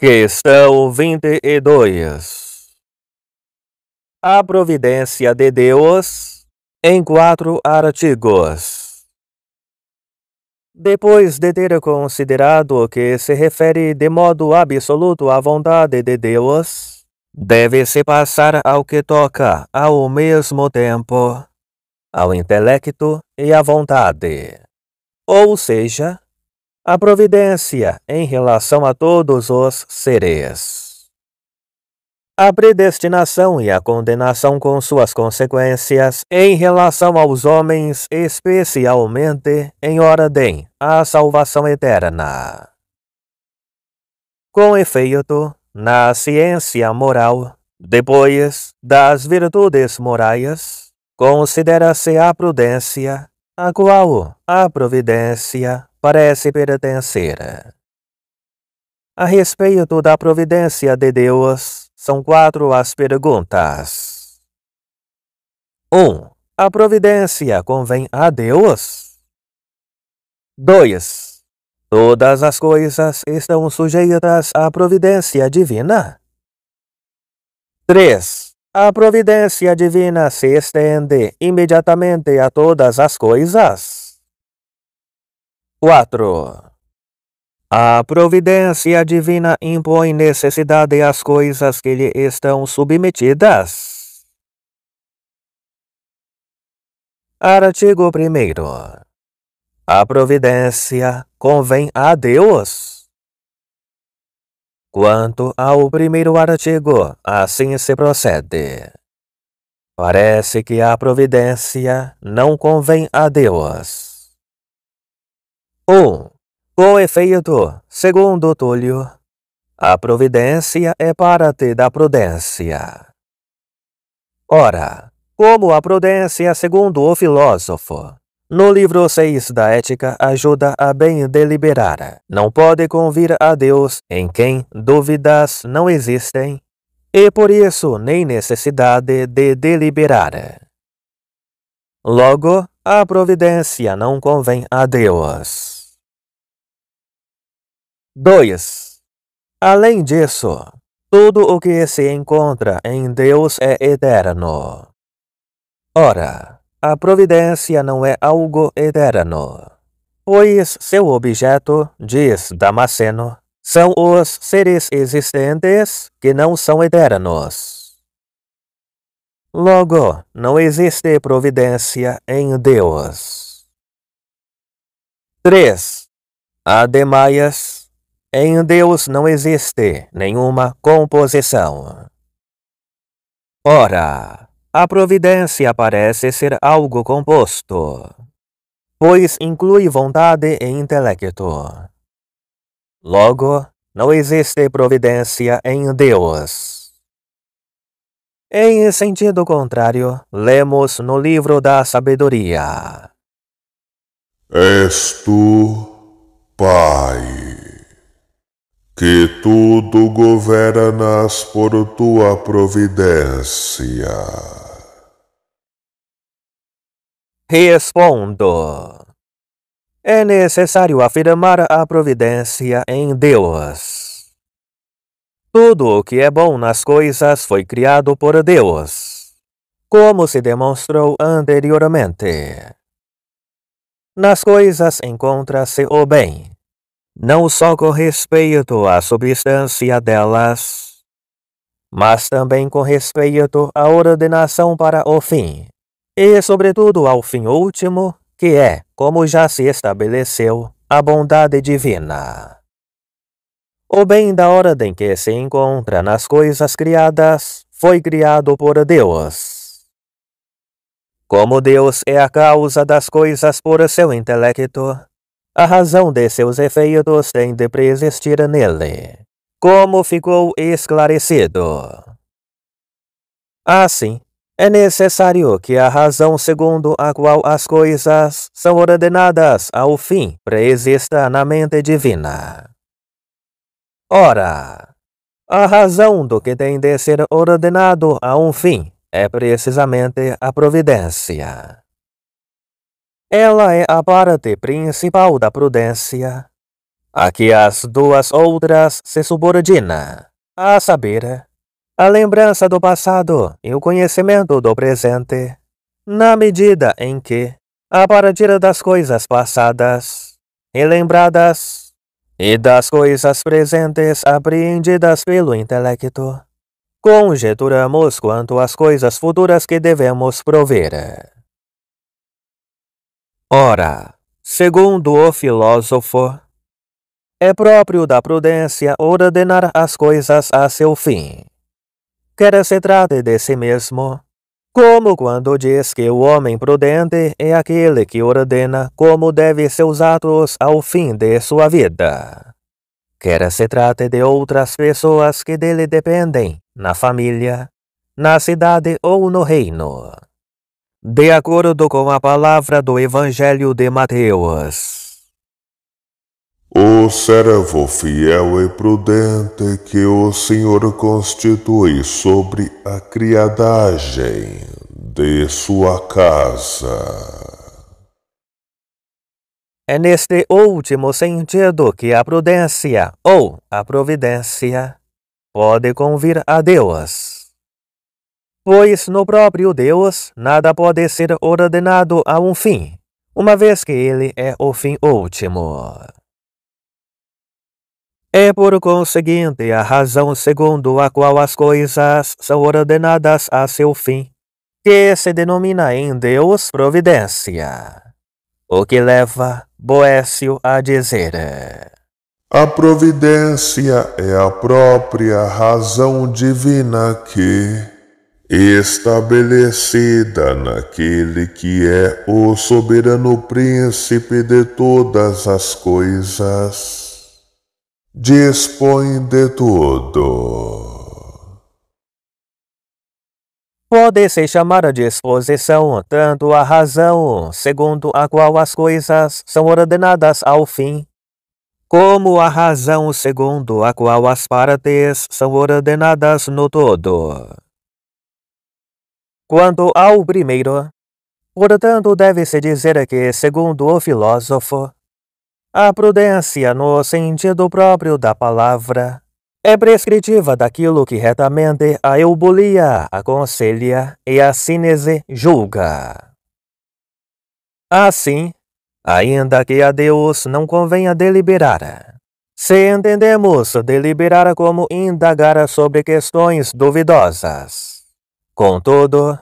Questão 22 A providência de Deus em quatro artigos. Depois de ter considerado que se refere de modo absoluto à vontade de Deus, deve-se passar ao que toca ao mesmo tempo ao intelecto e à vontade. Ou seja, a providência em relação a todos os seres. A predestinação e a condenação com suas consequências em relação aos homens, especialmente em ordem à salvação eterna. Com efeito, na ciência moral, depois das virtudes morais, considera-se a prudência, a qual a providência parece pertencer. A respeito da providência de Deus, são quatro as perguntas. 1. Um, a providência convém a Deus? 2. Todas as coisas estão sujeitas à providência divina? 3. A providência divina se estende imediatamente a todas as coisas? 4. A providência divina impõe necessidade às coisas que lhe estão submetidas. Artigo 1. A providência convém a Deus. Quanto ao primeiro artigo, assim se procede. Parece que a providência não convém a Deus 1. Com efeito, segundo Túlio, a providência é parte da prudência. Ora, como a prudência, segundo o filósofo, no livro 6 da Ética, ajuda a bem deliberar. Não pode convir a Deus em quem dúvidas não existem, e por isso nem necessidade de deliberar. Logo, a providência não convém a Deus. 2. Além disso, tudo o que se encontra em Deus é eterno. Ora, a providência não é algo eterno, pois seu objeto, diz Damasceno, são os seres existentes que não são eternos. Logo, não existe providência em Deus. 3. Ademaias em Deus não existe nenhuma composição. Ora, a providência parece ser algo composto, pois inclui vontade e intelecto. Logo, não existe providência em Deus. Em sentido contrário, lemos no livro da sabedoria: És tu, Pai que tudo governas por tua providência. Respondo: É necessário afirmar a providência em Deus. Tudo o que é bom nas coisas foi criado por Deus, como se demonstrou anteriormente. Nas coisas encontra-se o bem não só com respeito à substância delas, mas também com respeito à ordenação para o fim, e sobretudo ao fim último, que é, como já se estabeleceu, a bondade divina. O bem da ordem que se encontra nas coisas criadas foi criado por Deus. Como Deus é a causa das coisas por seu intelecto, a razão de seus efeitos tem de preexistir nele. Como ficou esclarecido? Assim, é necessário que a razão segundo a qual as coisas são ordenadas ao fim preexista na mente divina. Ora, a razão do que tem de ser ordenado a um fim é precisamente a providência. Ela é a parte principal da prudência, aqui as duas outras se subordina, a saber, a lembrança do passado e o conhecimento do presente, na medida em que, a partir das coisas passadas e lembradas, e das coisas presentes apreendidas pelo intelecto, conjeturamos quanto às coisas futuras que devemos prover. Ora, segundo o filósofo, é próprio da prudência ordenar as coisas a seu fim. Quer se trate de si mesmo, como quando diz que o homem prudente é aquele que ordena como deve seus atos ao fim de sua vida. Quer se trate de outras pessoas que dele dependem, na família, na cidade ou no reino de acordo com a palavra do Evangelho de Mateus. O servo fiel e prudente que o Senhor constitui sobre a criadagem de sua casa. É neste último sentido que a prudência ou a providência pode convir a Deus pois no próprio Deus nada pode ser ordenado a um fim, uma vez que ele é o fim último. É por conseguinte a razão segundo a qual as coisas são ordenadas a seu fim, que se denomina em Deus providência. O que leva Boécio a dizer: A providência é a própria razão divina que estabelecida naquele que é o soberano príncipe de todas as coisas, dispõe de tudo. Pode-se chamar de exposição tanto a razão segundo a qual as coisas são ordenadas ao fim, como a razão segundo a qual as partes são ordenadas no todo. Quanto ao primeiro, portanto, deve-se dizer que, segundo o filósofo, a prudência, no sentido próprio da palavra, é prescritiva daquilo que retamente a eubulia aconselha e a sínese julga. Assim, ainda que a Deus não convenha deliberar, se entendemos deliberar como indagar sobre questões duvidosas, Contudo,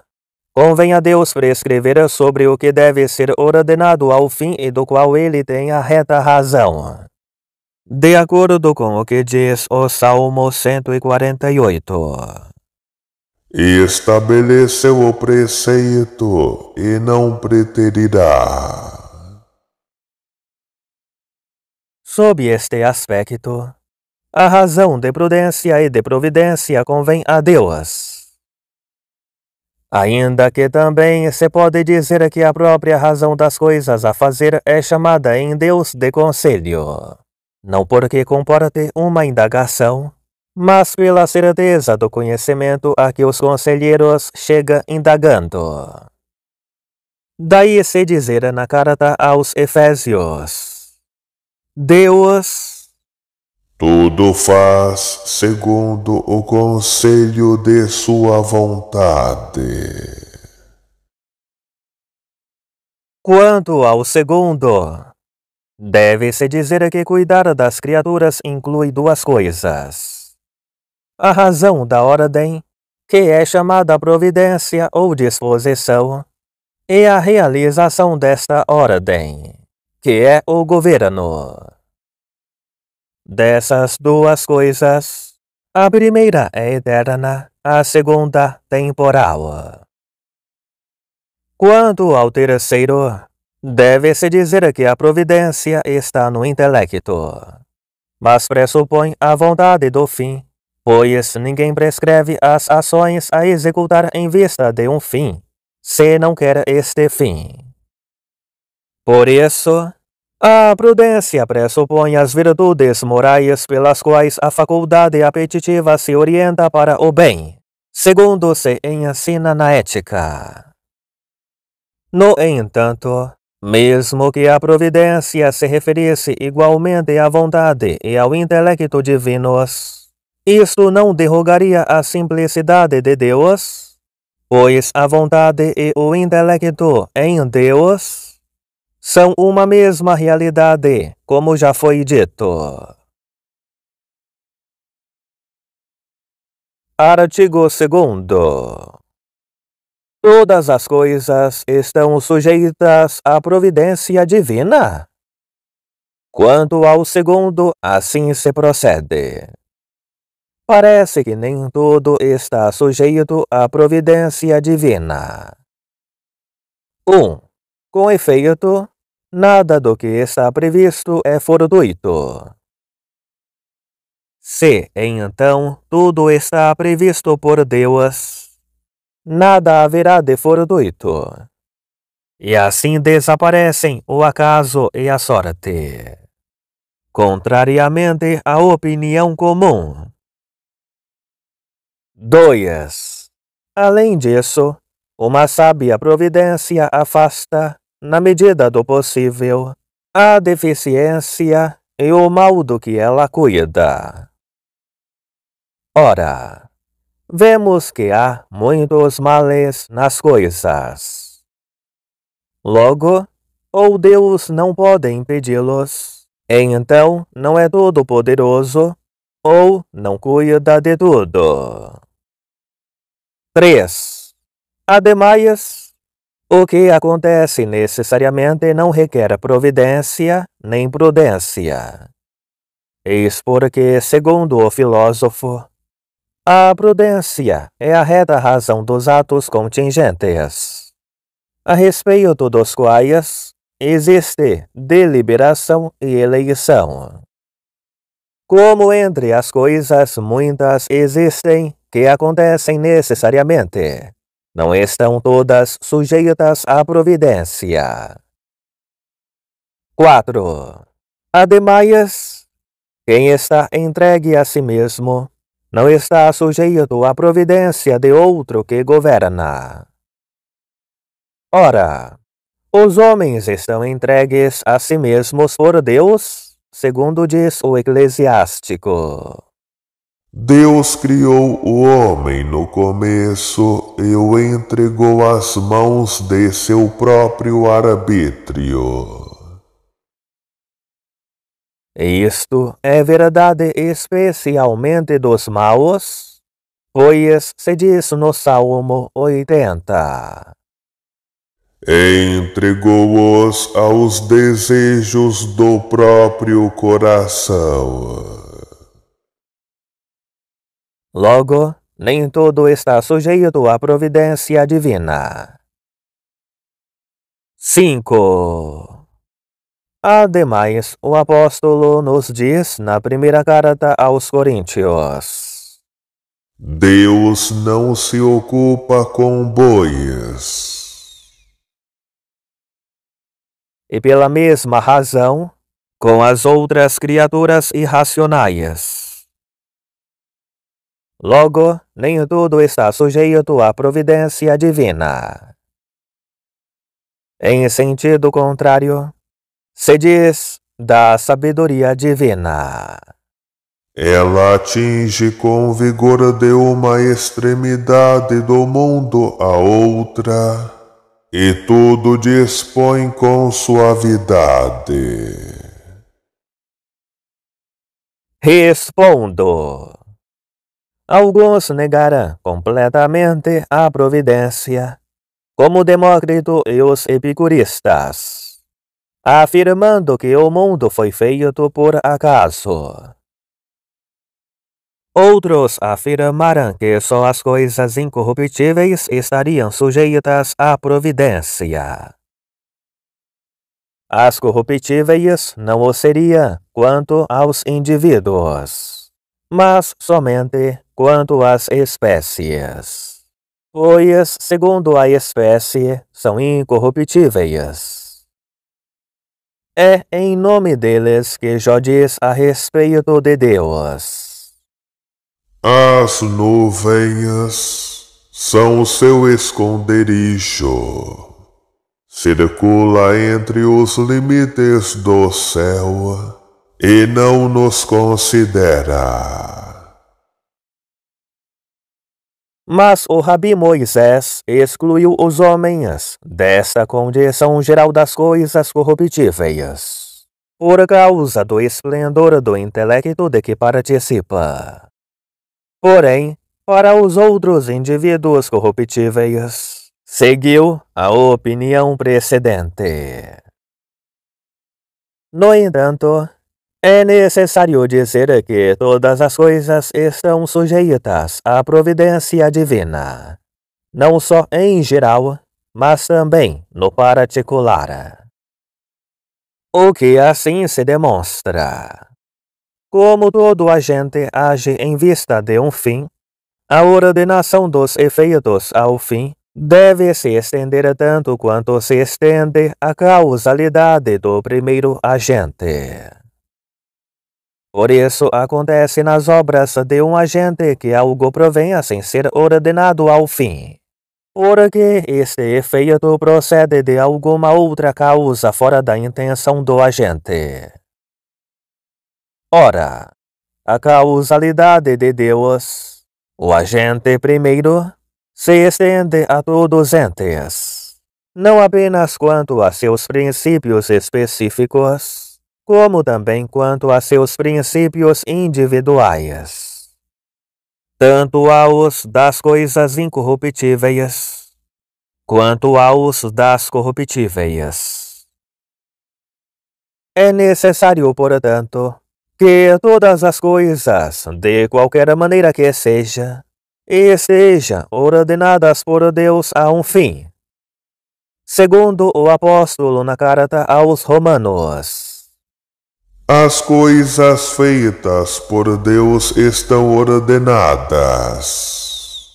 convém a Deus prescrever sobre o que deve ser ordenado ao fim e do qual ele tem a reta razão. De acordo com o que diz o Salmo 148 estabeleceu o preceito e não preterirá. Sob este aspecto, a razão de prudência e de providência convém a Deus. Ainda que também se pode dizer que a própria razão das coisas a fazer é chamada em Deus de conselho, não porque comporte uma indagação, mas pela certeza do conhecimento a que os conselheiros chegam indagando. Daí se dizer na carta aos Efésios: Deus tudo faz segundo o conselho de sua vontade. Quanto ao segundo, deve-se dizer que cuidar das criaturas inclui duas coisas: a razão da ordem, que é chamada providência ou disposição, e a realização desta ordem, que é o governo. Dessas duas coisas, a primeira é eterna, a segunda temporal. Quanto ao terceiro, deve-se dizer que a providência está no intelecto, mas pressupõe a vontade do fim, pois ninguém prescreve as ações a executar em vista de um fim, se não quer este fim. Por isso, a prudência pressupõe as virtudes morais pelas quais a faculdade apetitiva se orienta para o bem, segundo se ensina na ética. No entanto, mesmo que a providência se referisse igualmente à vontade e ao intelecto divinos, isto não derrogaria a simplicidade de Deus, pois a vontade e o intelecto em Deus são uma mesma realidade, como já foi dito. Artigo 2 Todas as coisas estão sujeitas à providência divina. Quanto ao segundo, assim se procede. Parece que nem tudo está sujeito à providência divina. 1. Um, com efeito, Nada do que está previsto é fortuito. Se, então, tudo está previsto por Deus, nada haverá de fortuito. E assim desaparecem o acaso e a sorte. Contrariamente à opinião comum. 2. Além disso, uma sábia providência afasta na medida do possível, a deficiência e o mal do que ela cuida. Ora, vemos que há muitos males nas coisas. Logo, ou Deus não pode impedi-los, então não é todo poderoso, ou não cuida de tudo. 3. Ademais, o que acontece necessariamente não requer providência nem prudência. Eis porque, segundo o filósofo, a prudência é a reta razão dos atos contingentes, a respeito dos quais existe deliberação e eleição. Como entre as coisas muitas existem que acontecem necessariamente, não estão todas sujeitas à providência. 4. Ademais, quem está entregue a si mesmo não está sujeito à providência de outro que governa. Ora, os homens estão entregues a si mesmos por Deus, segundo diz o Eclesiástico. Deus criou o homem no começo e o entregou às mãos de seu próprio arbítrio. Isto é verdade especialmente dos maus, pois se diz no Salmo 80. Entregou-os aos desejos do próprio coração. Logo, nem tudo está sujeito à providência divina. 5. Ademais, o apóstolo nos diz na primeira carta aos Coríntios: Deus não se ocupa com bois. E pela mesma razão, com as outras criaturas irracionais. Logo, nem tudo está sujeito à providência divina. Em sentido contrário, se diz da sabedoria divina. Ela atinge com vigor de uma extremidade do mundo a outra, e tudo dispõe com suavidade. Respondo. Alguns negarão completamente a providência, como Demócrito e os epicuristas, afirmando que o mundo foi feito por acaso. Outros afirmaram que só as coisas incorruptíveis estariam sujeitas à providência. As corruptíveis não o seriam quanto aos indivíduos mas somente quanto às espécies. Pois, segundo a espécie, são incorruptíveis. É em nome deles que Jó diz a respeito de Deus. As nuvens são o seu esconderijo. Circula entre os limites do céu e não nos considera. Mas o Rabi Moisés excluiu os homens dessa condição geral das coisas corruptíveis, por causa do esplendor do intelecto de que participa. Porém, para os outros indivíduos corruptíveis, seguiu a opinião precedente. No entanto, é necessário dizer que todas as coisas estão sujeitas à providência divina, não só em geral, mas também no particular. O que assim se demonstra? Como todo agente age em vista de um fim, a ordenação dos efeitos ao fim deve se estender tanto quanto se estende a causalidade do primeiro agente. Por isso, acontece nas obras de um agente que algo provenha sem ser ordenado ao fim. Porque este efeito procede de alguma outra causa fora da intenção do agente. Ora, a causalidade de Deus, o agente primeiro, se estende a todos entes, não apenas quanto a seus princípios específicos, como também quanto a seus princípios individuais, tanto aos das coisas incorruptíveis, quanto aos das corruptíveis. É necessário, portanto, que todas as coisas, de qualquer maneira que seja, estejam ordenadas por Deus a um fim. Segundo o apóstolo na carta aos Romanos, as coisas feitas por Deus estão ordenadas.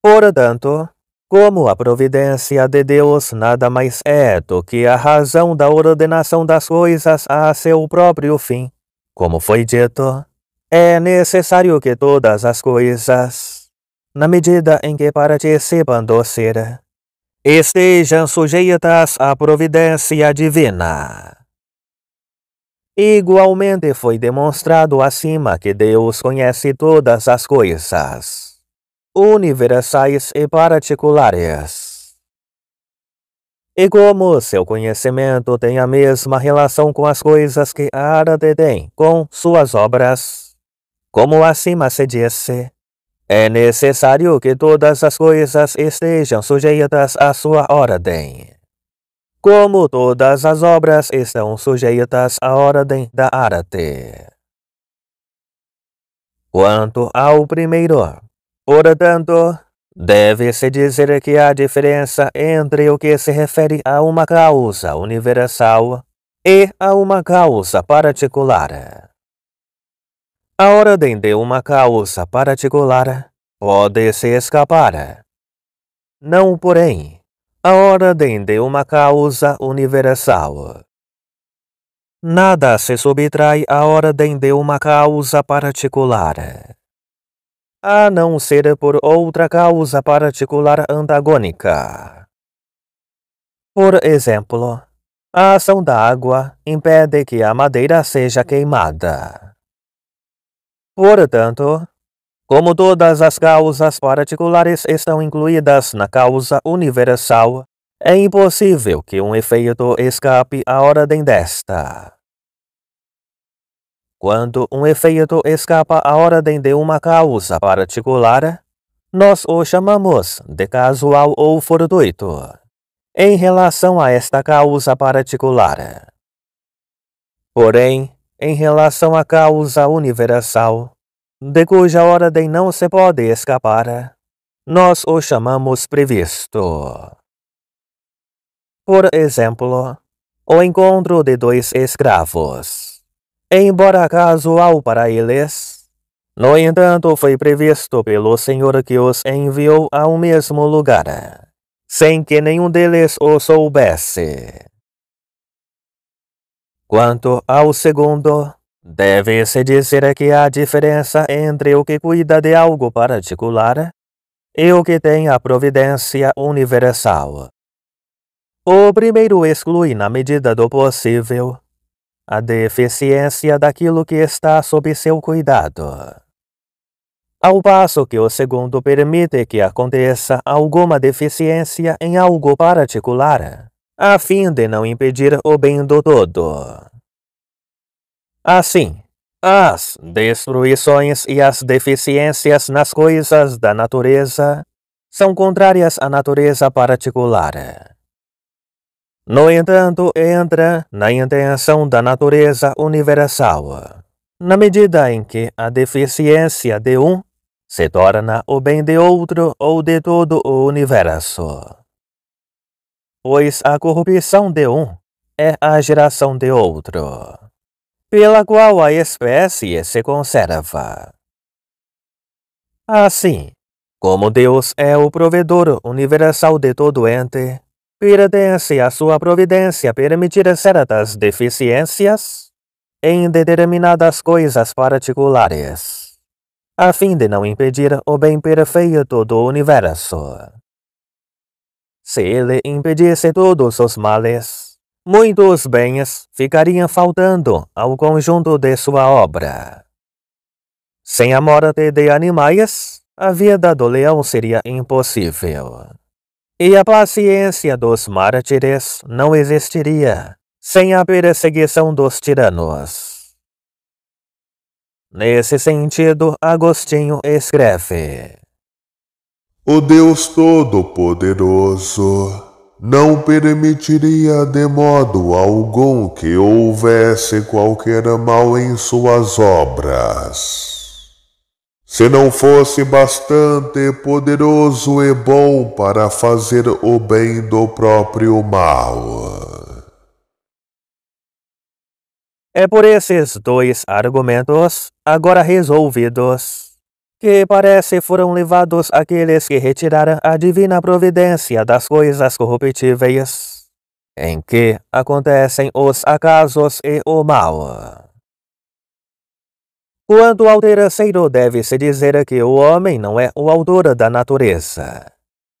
Portanto, como a providência de Deus nada mais é do que a razão da ordenação das coisas a seu próprio fim, como foi dito, é necessário que todas as coisas, na medida em que participam do ser, estejam sujeitas à providência divina. Igualmente foi demonstrado acima que Deus conhece todas as coisas, universais e particulares. E como seu conhecimento tem a mesma relação com as coisas que a arte tem com suas obras, como acima se disse, é necessário que todas as coisas estejam sujeitas à sua ordem como todas as obras estão sujeitas à ordem da arte. Quanto ao primeiro, portanto, deve-se dizer que a diferença entre o que se refere a uma causa universal e a uma causa particular. A ordem de uma causa particular pode se escapar. Não, porém, a ordem de uma causa universal. Nada se subtrai à ordem de uma causa particular, a não ser por outra causa particular antagônica. Por exemplo, a ação da água impede que a madeira seja queimada. Portanto, como todas as causas particulares estão incluídas na causa universal, é impossível que um efeito escape à ordem desta. Quando um efeito escapa à ordem de uma causa particular, nós o chamamos de casual ou fortuito, em relação a esta causa particular. Porém, em relação à causa universal, de cuja hora não se pode escapar, nós o chamamos previsto. Por exemplo, o encontro de dois escravos. Embora casual para eles, no entanto foi previsto pelo Senhor que os enviou ao mesmo lugar, sem que nenhum deles o soubesse. Quanto ao segundo, Deve-se dizer que há diferença entre o que cuida de algo particular e o que tem a providência universal. O primeiro exclui, na medida do possível, a deficiência daquilo que está sob seu cuidado. Ao passo que o segundo permite que aconteça alguma deficiência em algo particular, a fim de não impedir o bem do todo. Assim, as destruições e as deficiências nas coisas da natureza são contrárias à natureza particular. No entanto, entra na intenção da natureza universal, na medida em que a deficiência de um se torna o bem de outro ou de todo o universo. Pois a corrupção de um é a geração de outro pela qual a espécie se conserva. Assim, como Deus é o provedor universal de todo ente, pertence a sua providência permitir certas deficiências em determinadas coisas particulares, a fim de não impedir o bem perfeito do universo. Se ele impedisse todos os males, muitos bens ficariam faltando ao conjunto de sua obra. Sem a morte de animais, a vida do leão seria impossível. E a paciência dos mártires não existiria sem a perseguição dos tiranos. Nesse sentido, Agostinho escreve: O Deus Todo-Poderoso não permitiria de modo algum que houvesse qualquer mal em suas obras. Se não fosse bastante poderoso e bom para fazer o bem do próprio mal. É por esses dois argumentos, agora resolvidos, que parece foram levados aqueles que retiraram a divina providência das coisas corruptíveis, em que acontecem os acasos e o mal. Quanto ao terceiro, deve-se dizer que o homem não é o autor da natureza.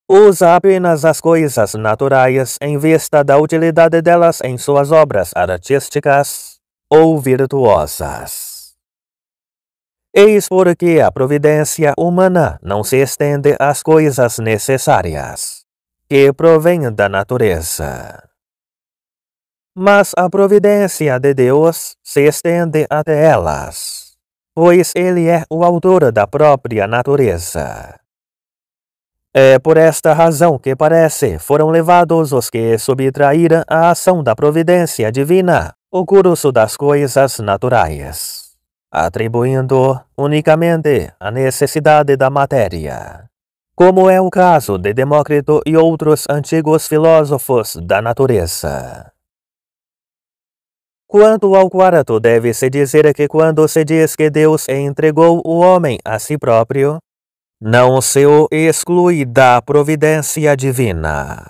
Usa apenas as coisas naturais em vista da utilidade delas em suas obras artísticas ou virtuosas. Eis porque a providência humana não se estende às coisas necessárias, que provêm da natureza. Mas a providência de Deus se estende até elas, pois Ele é o autor da própria natureza. É por esta razão que parece foram levados os que subtraíram a ação da providência divina, o curso das coisas naturais atribuindo unicamente a necessidade da matéria, como é o caso de Demócrito e outros antigos filósofos da natureza. Quanto ao quarto, deve-se dizer que quando se diz que Deus entregou o homem a si próprio, não se o exclui da providência divina.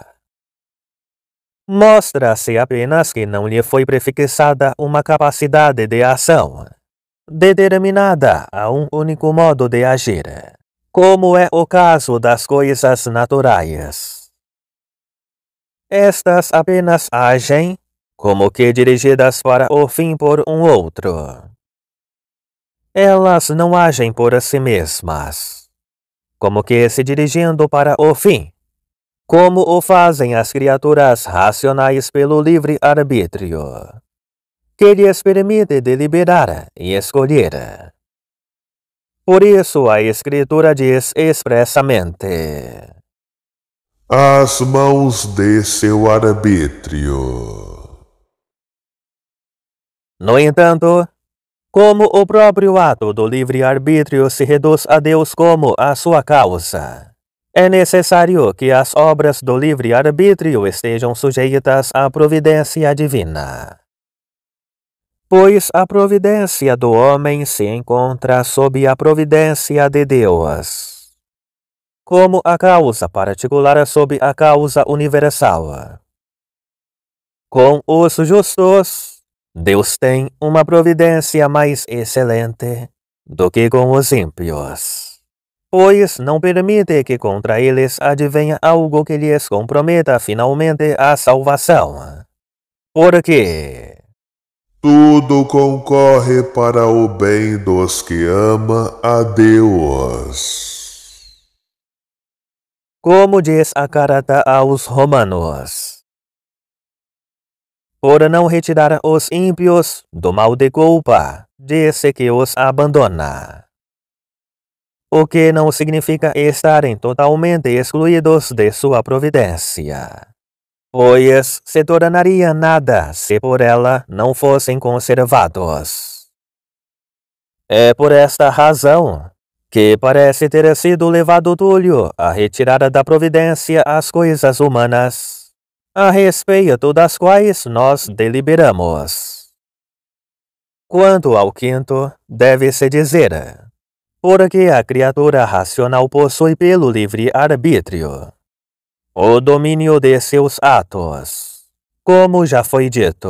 Mostra-se apenas que não lhe foi prefixada uma capacidade de ação, determinada a um único modo de agir, como é o caso das coisas naturais. Estas apenas agem como que dirigidas para o fim por um outro. Elas não agem por si mesmas, como que se dirigindo para o fim, como o fazem as criaturas racionais pelo livre arbítrio que lhes permite deliberar e escolher. Por isso a Escritura diz expressamente: As mãos de seu arbítrio. No entanto, como o próprio ato do livre-arbítrio se reduz a Deus como a sua causa, é necessário que as obras do livre-arbítrio estejam sujeitas à providência divina pois a providência do homem se encontra sob a providência de Deus, como a causa particular sob a causa universal. Com os justos, Deus tem uma providência mais excelente do que com os ímpios, pois não permite que contra eles advenha algo que lhes comprometa finalmente a salvação. Porque tudo concorre para o bem dos que ama a Deus. Como diz a carta aos Romanos: Por não retirar os ímpios do mal de culpa, disse que os abandona. O que não significa estarem totalmente excluídos de sua providência pois se tornaria nada se por ela não fossem conservados. É por esta razão que parece ter sido levado Túlio a retirar da providência as coisas humanas, a respeito das quais nós deliberamos. Quanto ao quinto, deve-se dizer, porque a criatura racional possui pelo livre arbítrio o domínio de seus atos. Como já foi dito,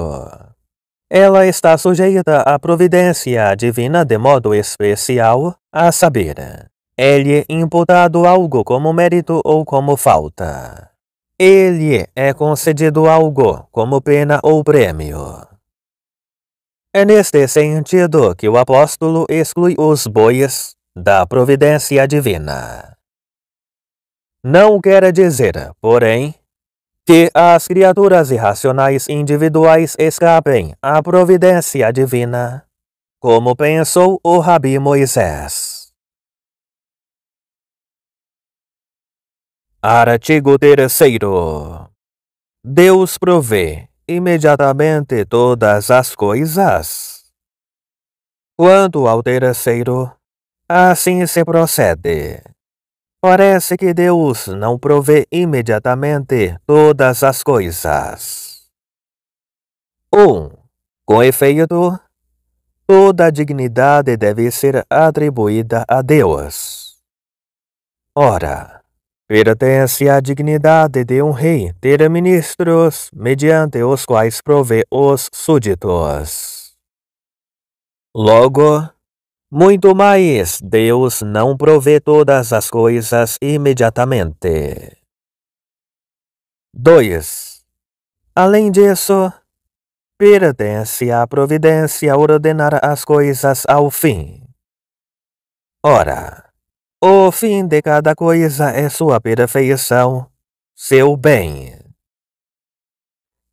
ela está sujeita à providência divina de modo especial, a saber, ele é imputado algo como mérito ou como falta. Ele é concedido algo como pena ou prêmio. É neste sentido que o apóstolo exclui os bois da providência divina não quer dizer, porém, que as criaturas irracionais individuais escapem à providência divina, como pensou o Rabi Moisés. Artigo 3 Deus provê imediatamente todas as coisas. Quanto ao terceiro, assim se procede. Parece que Deus não provê imediatamente todas as coisas. 1. Um, com efeito, toda dignidade deve ser atribuída a Deus. Ora, pertence à dignidade de um rei ter ministros mediante os quais provê os súditos. Logo, muito mais, Deus não provê todas as coisas imediatamente. 2. Além disso, pertence à providência ordenar as coisas ao fim. Ora, o fim de cada coisa é sua perfeição, seu bem.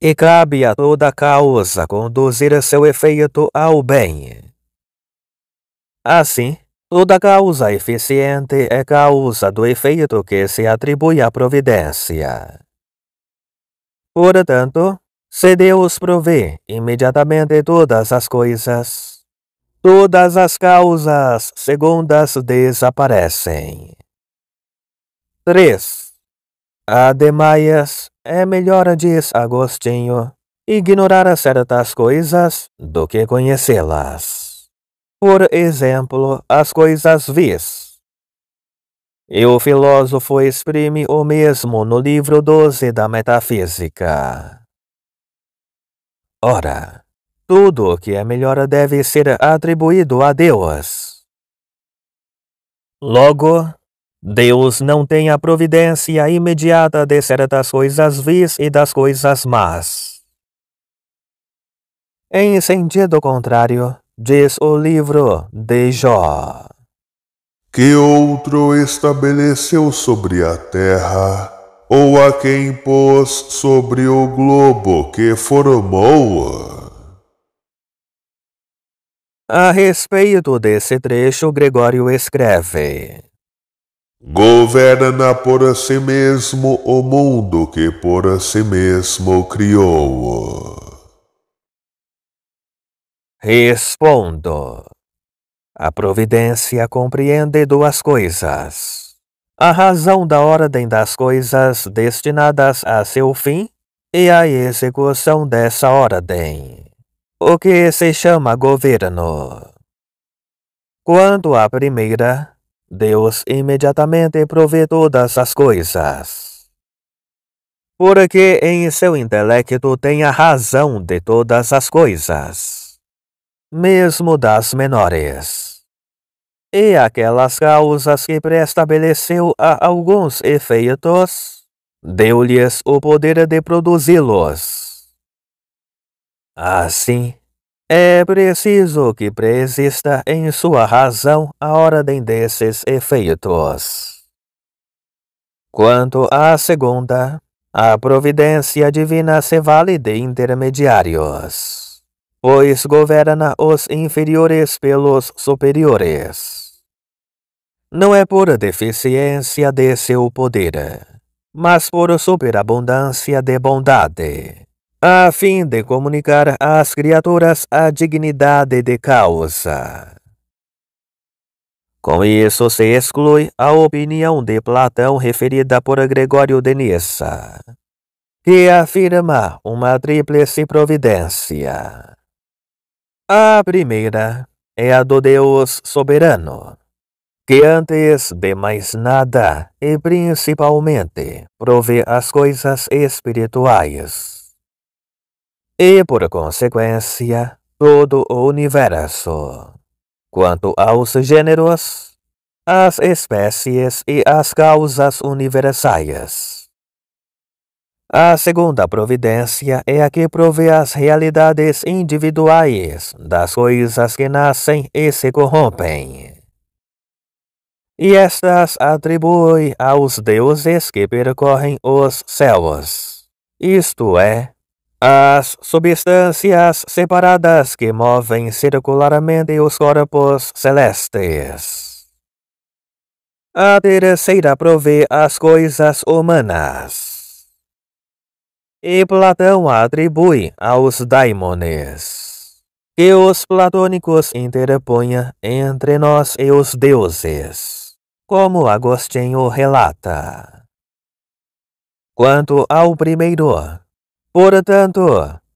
E cabe a toda causa conduzir seu efeito ao bem Assim, toda causa eficiente é causa do efeito que se atribui à providência. Portanto, se Deus provê imediatamente todas as coisas, todas as causas segundas desaparecem. 3. Ademais, é melhor, diz Agostinho, ignorar certas coisas do que conhecê-las. Por exemplo, as coisas vis. E o filósofo exprime o mesmo no livro 12 da Metafísica. Ora, tudo o que é melhor deve ser atribuído a Deus. Logo, Deus não tem a providência imediata de certas coisas vis e das coisas más. Em sentido contrário, diz o livro de Jó. Que outro estabeleceu sobre a terra, ou a quem pôs sobre o globo que formou A respeito desse trecho, Gregório escreve: Governa por si mesmo o mundo que por si mesmo criou. Respondo. A providência compreende duas coisas: a razão da ordem das coisas destinadas a seu fim e a execução dessa ordem, o que se chama governo. Quanto à primeira, Deus imediatamente provê todas as coisas. Porque em seu intelecto tem a razão de todas as coisas mesmo das menores. E aquelas causas que preestabeleceu a alguns efeitos, deu-lhes o poder de produzi-los. Assim, é preciso que preexista em sua razão a ordem desses efeitos. Quanto à segunda, a providência divina se vale de intermediários pois governa os inferiores pelos superiores. Não é por deficiência de seu poder, mas por superabundância de bondade, a fim de comunicar às criaturas a dignidade de causa. Com isso se exclui a opinião de Platão referida por Gregório de Nissa, que afirma uma tríplice providência. A primeira é a do Deus soberano, que antes de mais nada e principalmente provê as coisas espirituais. E por consequência, todo o universo. Quanto aos gêneros, as espécies e as causas universais a segunda providência é a que provê as realidades individuais das coisas que nascem e se corrompem. E estas atribui aos deuses que percorrem os céus, isto é, as substâncias separadas que movem circularmente os corpos celestes. A terceira provê as coisas humanas. E Platão atribui aos daimones que os platônicos interponha entre nós e os deuses, como Agostinho relata. Quanto ao primeiro, portanto,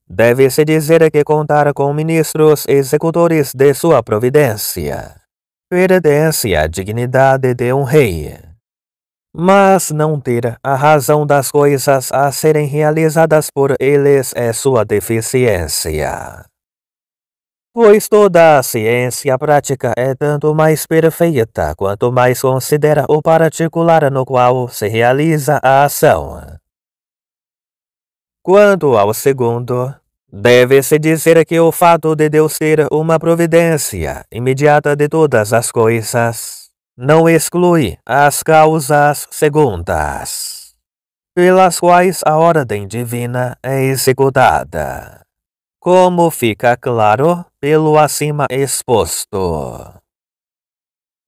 deve-se dizer que contar com ministros executores de sua providência pertence à dignidade de um rei mas não ter a razão das coisas a serem realizadas por eles é sua deficiência. Pois toda a ciência prática é tanto mais perfeita quanto mais considera o particular no qual se realiza a ação. Quanto ao segundo, Deve-se dizer que o fato de Deus ser uma providência imediata de todas as coisas não exclui as causas segundas, pelas quais a ordem divina é executada, como fica claro pelo acima exposto.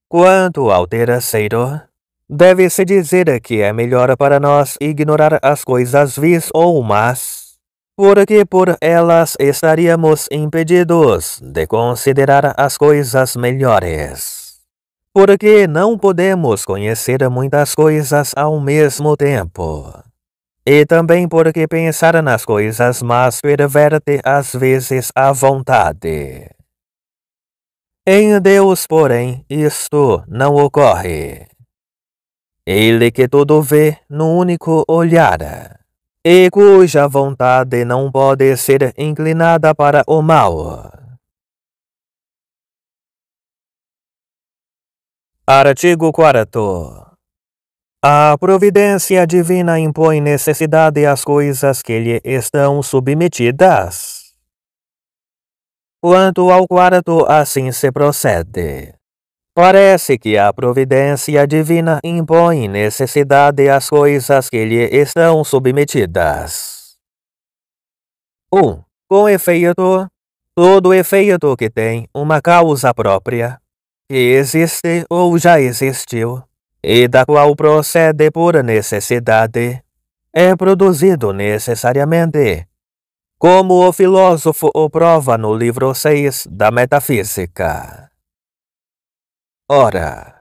Quanto ao terceiro, deve-se dizer que é melhor para nós ignorar as coisas vis ou más porque por elas estaríamos impedidos de considerar as coisas melhores porque não podemos conhecer muitas coisas ao mesmo tempo. E também porque pensar nas coisas mais perverte às vezes a vontade. Em Deus, porém, isto não ocorre. Ele que tudo vê no único olhar, e cuja vontade não pode ser inclinada para o mal. Artigo 4. A providência divina impõe necessidade às coisas que lhe estão submetidas. Quanto ao quarto, assim se procede. Parece que a providência divina impõe necessidade às coisas que lhe estão submetidas. 1. Um, com efeito, todo efeito que tem uma causa própria que existe ou já existiu, e da qual procede por necessidade, é produzido necessariamente, como o filósofo o prova no livro 6 da Metafísica. Ora,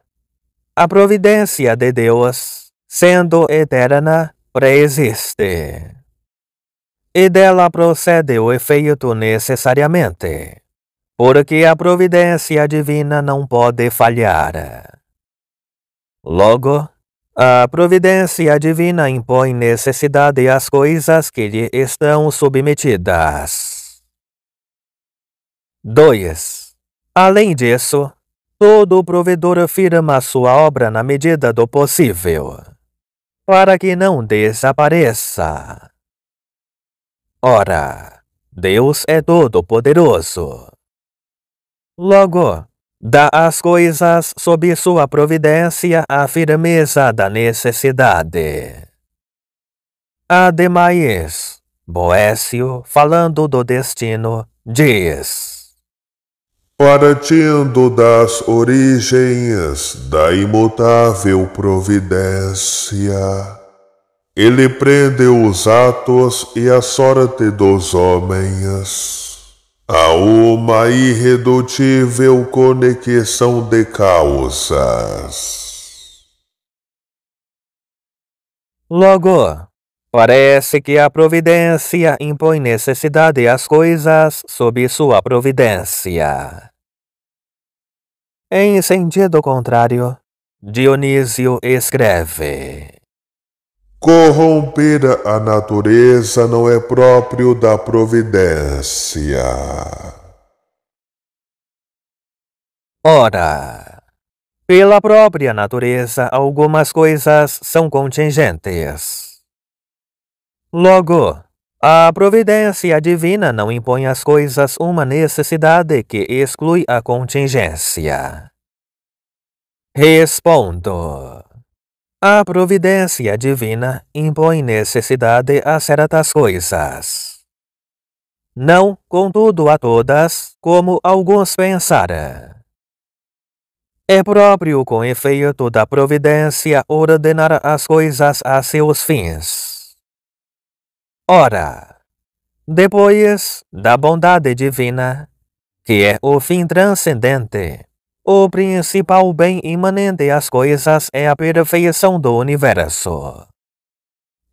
a providência de Deus, sendo eterna, preexiste, e dela procede o efeito necessariamente porque a providência divina não pode falhar. Logo, a providência divina impõe necessidade às coisas que lhe estão submetidas. 2. Além disso, todo provedor firma sua obra na medida do possível, para que não desapareça. Ora, Deus é todo-poderoso Logo, dá às coisas sob sua providência a firmeza da necessidade. Ademais, Boécio, falando do destino, diz: Partindo das origens da imutável providência, ele prende os atos e a sorte dos homens a uma irredutível conexão de causas. Logo, parece que a providência impõe necessidade às coisas sob sua providência. Em sentido contrário, Dionísio escreve. Corromper a natureza não é próprio da providência. Ora, pela própria natureza, algumas coisas são contingentes. Logo, a providência divina não impõe às coisas uma necessidade que exclui a contingência. Respondo. A providência divina impõe necessidade a certas coisas. Não, contudo, a todas, como alguns pensaram. É próprio com efeito da providência ordenar as coisas a seus fins. Ora, depois da bondade divina, que é o fim transcendente, o principal bem imanente às coisas é a perfeição do universo.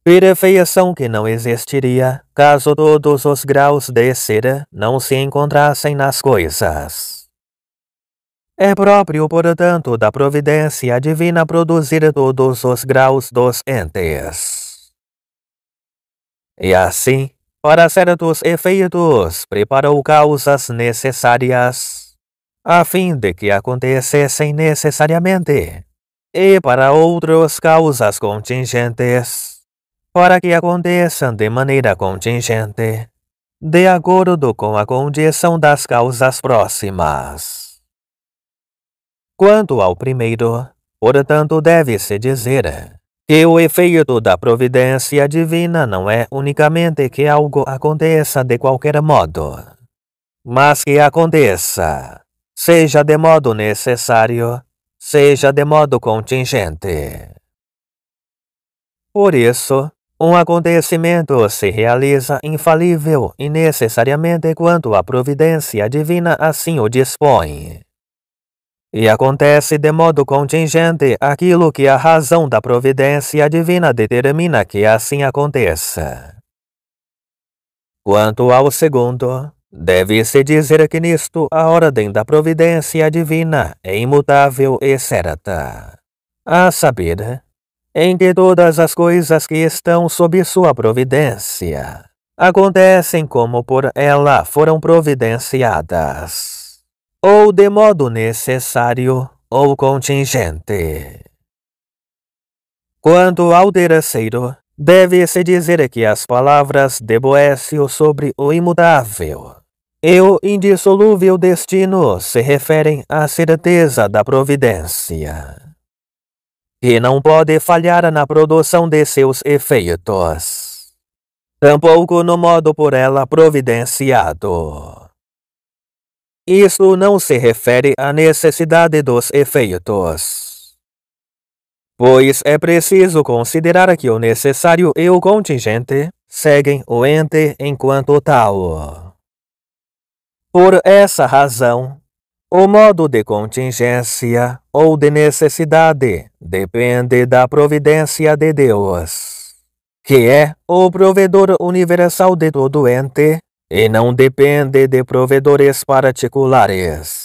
Perfeição que não existiria caso todos os graus de ser não se encontrassem nas coisas. É próprio, portanto, da providência divina produzir todos os graus dos entes. E assim, para certos efeitos, preparou causas necessárias a fim de que acontecessem necessariamente, e para outras causas contingentes, para que aconteçam de maneira contingente, de acordo com a condição das causas próximas. Quanto ao primeiro, portanto, deve-se dizer que o efeito da providência divina não é unicamente que algo aconteça de qualquer modo, mas que aconteça seja de modo necessário, seja de modo contingente. Por isso, um acontecimento se realiza infalível e necessariamente quando a providência divina assim o dispõe. E acontece de modo contingente aquilo que a razão da providência divina determina que assim aconteça. Quanto ao segundo, Deve-se dizer que nisto a ordem da providência divina é imutável e certa. A saber, em que todas as coisas que estão sob sua providência acontecem como por ela foram providenciadas, ou de modo necessário ou contingente. Quanto ao terceiro, deve-se dizer que as palavras de Boécio sobre o imutável e o indissolúvel destino se referem à certeza da providência, que não pode falhar na produção de seus efeitos, tampouco no modo por ela providenciado. Isso não se refere à necessidade dos efeitos, pois é preciso considerar que o necessário e o contingente seguem o ente enquanto tal. Por essa razão, o modo de contingência ou de necessidade depende da providência de Deus, que é o provedor universal de todo ente, e não depende de provedores particulares.